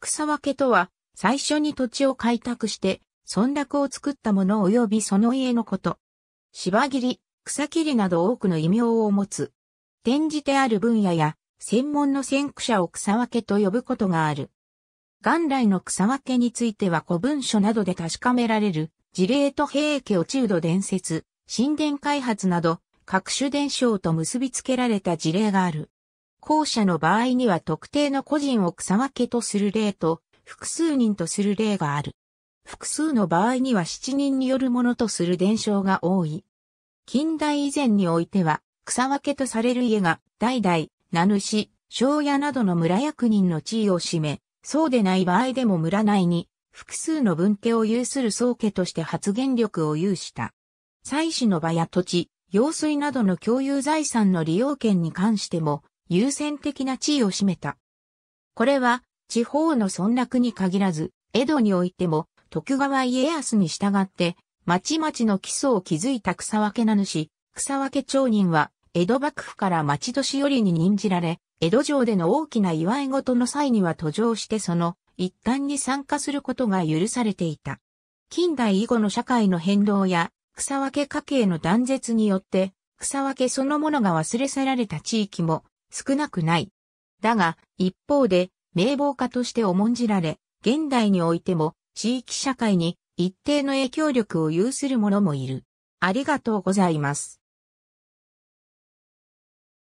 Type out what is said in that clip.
草分けとは、最初に土地を開拓して、村落を作った者及びその家のこと。芝切り、草切りなど多くの異名を持つ。転じてある分野や、専門の先駆者を草分けと呼ぶことがある。元来の草分けについては古文書などで確かめられる、事例と平家を中土伝説、神殿開発など、各種伝承と結びつけられた事例がある。後者の場合には特定の個人を草分けとする例と、複数人とする例がある。複数の場合には七人によるものとする伝承が多い。近代以前においては、草分けとされる家が、代々、名主、庄屋などの村役人の地位を占め、そうでない場合でも村内に、複数の分家を有する宗家として発言力を有した。祭祀の場や土地、用水などの共有財産の利用権に関しても、優先的な地位を占めた。これは地方の村落に限らず、江戸においても徳川家康に従って、まちまちの基礎を築いた草分け名主、草分け町人は、江戸幕府から町年寄りに任じられ、江戸城での大きな祝い事の際には途上してその一端に参加することが許されていた。近代以後の社会の変動や草分け家系の断絶によって草分けそのものが忘れ去られた地域も少なくない。だが、一方で、名簿家として重んじられ、現代においても、地域社会に一定の影響力を有する者もいる。ありがとうございます。